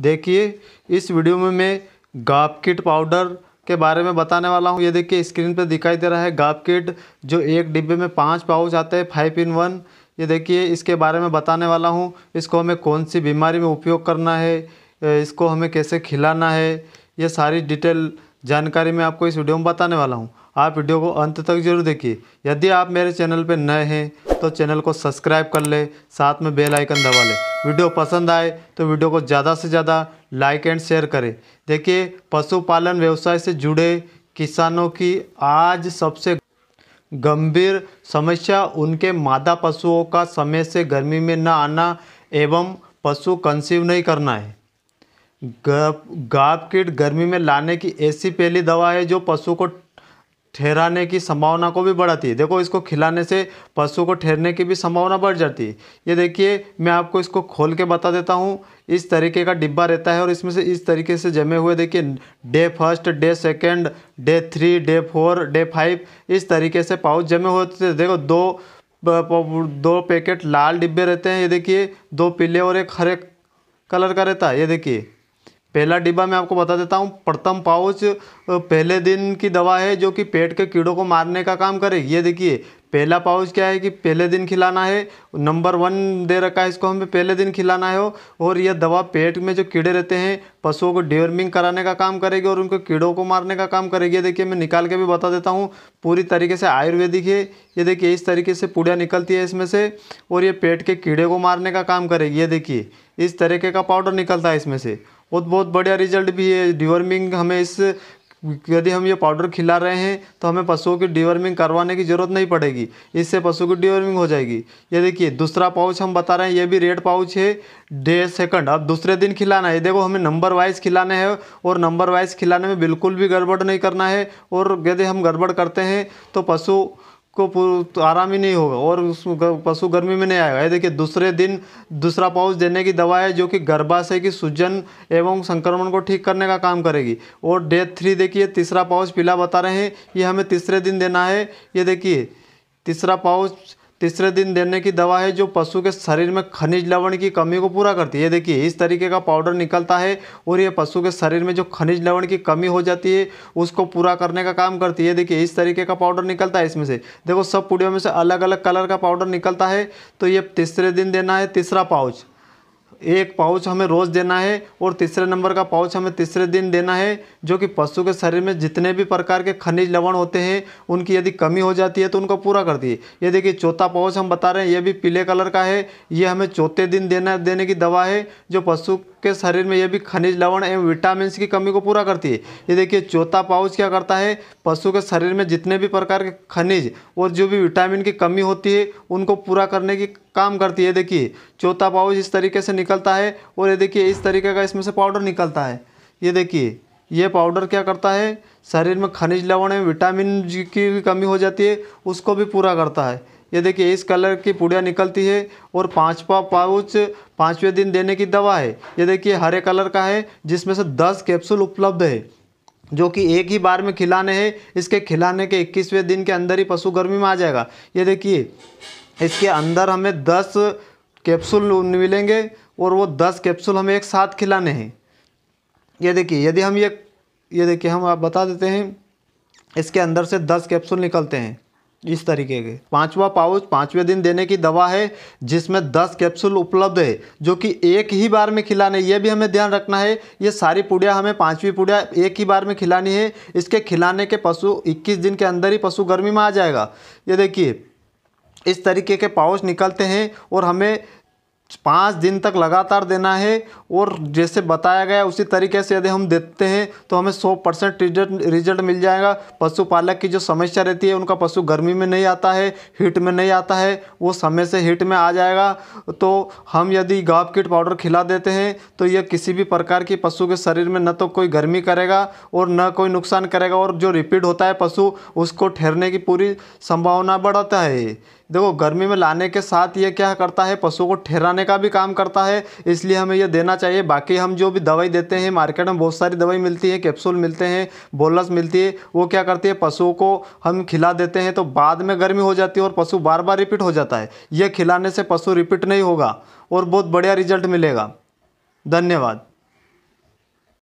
देखिए इस वीडियो में मैं गाप किट पाउडर के बारे में बताने वाला हूँ ये देखिए स्क्रीन पर दिखाई दे रहा है गाप किट जो एक डिब्बे में पाँच पाउच आते हैं फाइव इन वन ये देखिए इसके बारे में बताने वाला हूँ इसको हमें कौन सी बीमारी में उपयोग करना है इसको हमें कैसे खिलाना है ये सारी डिटेल जानकारी मैं आपको इस वीडियो में बताने वाला हूँ आप वीडियो को अंत तक जरूर देखिए यदि आप मेरे चैनल पर नए हैं तो चैनल को सब्सक्राइब कर ले साथ में बेल आइकन दबा लें वीडियो पसंद आए तो वीडियो को ज़्यादा से ज़्यादा लाइक एंड शेयर करें देखिए पशुपालन व्यवसाय से जुड़े किसानों की आज सबसे गंभीर समस्या उनके मादा पशुओं का समय से गर्मी में न आना एवं पशु कंसीव नहीं करना है गाप किट गर्मी में लाने की ऐसी पहली दवा है जो पशु को ठहराने की संभावना को भी बढ़ाती है देखो इसको खिलाने से पशु को ठहरने की भी संभावना बढ़ जाती है ये देखिए मैं आपको इसको खोल के बता देता हूँ इस तरीके का डिब्बा रहता है और इसमें से इस तरीके से जमे हुए देखिए day first day second day three day four day five इस तरीके से पाउच जमे होते थे देखो दो दो पैकेट लाल डिब्बे रहते हैं ये देखिए दो पीले और एक हरे कलर का रहता है ये देखिए पहला डिब्बा मैं आपको बता देता हूँ प्रथम पाउच पहले दिन की दवा है जो कि पेट के कीड़ों को मारने का काम करे ये देखिए पहला पाउच क्या है कि पहले दिन खिलाना है नंबर वन दे रखा है इसको हमें पहले दिन खिलाना है और यह दवा पेट में जो कीड़े रहते हैं पशुओं को डिवर्मिंग कराने का काम करेगी और उनको कीड़ों को मारने का काम करेगी ये देखिए मैं निकाल के भी बता देता हूँ पूरी तरीके से आयुर्वेदिक है ये देखिए इस तरीके से पुड़िया निकलती है इसमें से और ये पेट के कीड़े को मारने का काम करेगी ये देखिए इस तरीके का पाउडर निकलता है इसमें से बहुत बहुत बढ़िया रिजल्ट भी है डिवर्मिंग हमें इस यदि हम ये पाउडर खिला रहे हैं तो हमें पशुओं की डिवर्मिंग करवाने की ज़रूरत नहीं पड़ेगी इससे पशु की डिवर्मिंग हो जाएगी ये देखिए दूसरा पाउच हम बता रहे हैं ये भी रेड पाउच है डेढ़ सेकंड अब दूसरे दिन खिलाना है देखो हमें नंबर वाइज खिलाना है और नंबर वाइज खिलाने में बिल्कुल भी गड़बड़ नहीं करना है और यदि हम गड़बड़ करते हैं तो पशु को तो आराम ही नहीं होगा और उस पशु गर्मी में नहीं आएगा ये देखिए दूसरे दिन दूसरा पाउच देने की दवा है जो कि गर्भाशय की सूजन एवं संक्रमण को ठीक करने का काम करेगी और डे थ्री देखिए तीसरा पाउच पीला बता रहे हैं ये हमें तीसरे दिन देना है ये देखिए तीसरा पाउच तीसरे दिन देने की दवा है जो पशु के शरीर में खनिज लवण की कमी को पूरा करती है देखिए इस तरीके का पाउडर निकलता है और ये पशु के शरीर में जो खनिज लवण की कमी हो जाती है उसको पूरा करने का काम करती है देखिए इस तरीके का पाउडर निकलता है इसमें से देखो सब पुड़ियों में से अलग अलग कलर का पाउडर निकलता है तो ये तीसरे दिन देना है तीसरा पाउच एक पाउच हमें रोज़ देना है और तीसरे नंबर का पाउच हमें तीसरे दिन देना है जो कि पशु के शरीर में जितने भी प्रकार के खनिज लवण होते हैं उनकी यदि कमी हो जाती है तो उनको पूरा कर दिए ये देखिए चौथा पाउच हम बता रहे हैं ये भी पीले कलर का है ये हमें चौथे दिन देना देने की दवा है जो पशु के शरीर में यह भी खनिज लवण एवं विटामिन की कमी को पूरा करती है ये देखिए चौथा पाउच क्या करता है पशु के शरीर में जितने भी प्रकार के खनिज और जो भी विटामिन की कमी होती है उनको पूरा करने की काम करती है देखिए चौथा पाउच इस तरीके से निकलता है और ये देखिए इस तरीके का इसमें से पाउडर निकलता है ये देखिए ये पाउडर क्या करता है शरीर में खनिज लवण में विटामिन की भी कमी हो जाती है उसको भी पूरा करता है ये देखिए इस कलर की पुड़िया निकलती है और पाँचवा पाउच पाँचवें दिन देने की दवा है ये देखिए हरे कलर का है जिसमें से दस कैप्सूल उपलब्ध है जो कि एक ही बार में खिलाने हैं इसके खिलाने के इक्कीसवें दिन के अंदर ही पशु गर्मी में आ जाएगा ये देखिए इसके अंदर हमें दस कैप्सूल मिलेंगे और वो दस कैप्सूल हमें एक साथ खिलाने हैं ये देखिए यदि हम ये ये देखिए हम आप बता देते हैं इसके अंदर से दस कैप्सूल निकलते हैं इस तरीके के पांचवा पाउच पांचवे दिन देने की दवा है जिसमें दस कैप्सूल उपलब्ध है जो कि एक ही बार में खिलाने ये भी हमें ध्यान रखना है ये सारी पुड़िया हमें पांचवी पुड़िया एक ही बार में खिलानी है इसके खिलाने के पशु 21 दिन के अंदर ही पशु गर्मी में आ जाएगा ये देखिए इस तरीके के पाउच निकलते हैं और हमें पाँच दिन तक लगातार देना है और जैसे बताया गया उसी तरीके से यदि हम देते हैं तो हमें 100 परसेंट रिजल्ट रिजल्ट मिल जाएगा पशुपालक की जो समस्या रहती है उनका पशु गर्मी में नहीं आता है हीट में नहीं आता है वो समय से हीट में आ जाएगा तो हम यदि गाप किट पाउडर खिला देते हैं तो यह किसी भी प्रकार की पशु के शरीर में न तो कोई गर्मी करेगा और न कोई नुकसान करेगा और जो रिपीट होता है पशु उसको ठहरने की पूरी संभावना बढ़ाता है देखो गर्मी में लाने के साथ ये क्या करता है पशुओं को ठहराने का भी काम करता है इसलिए हमें यह देना चाहिए बाकी हम जो भी दवाई देते हैं मार्केट में बहुत सारी दवाई मिलती है कैप्सूल मिलते हैं बोलस मिलती है वो क्या करती है पशुओं को हम खिला देते हैं तो बाद में गर्मी हो जाती है और पशु बार बार रिपीट हो जाता है यह खिलाने से पशु रिपीट नहीं होगा और बहुत बढ़िया रिजल्ट मिलेगा धन्यवाद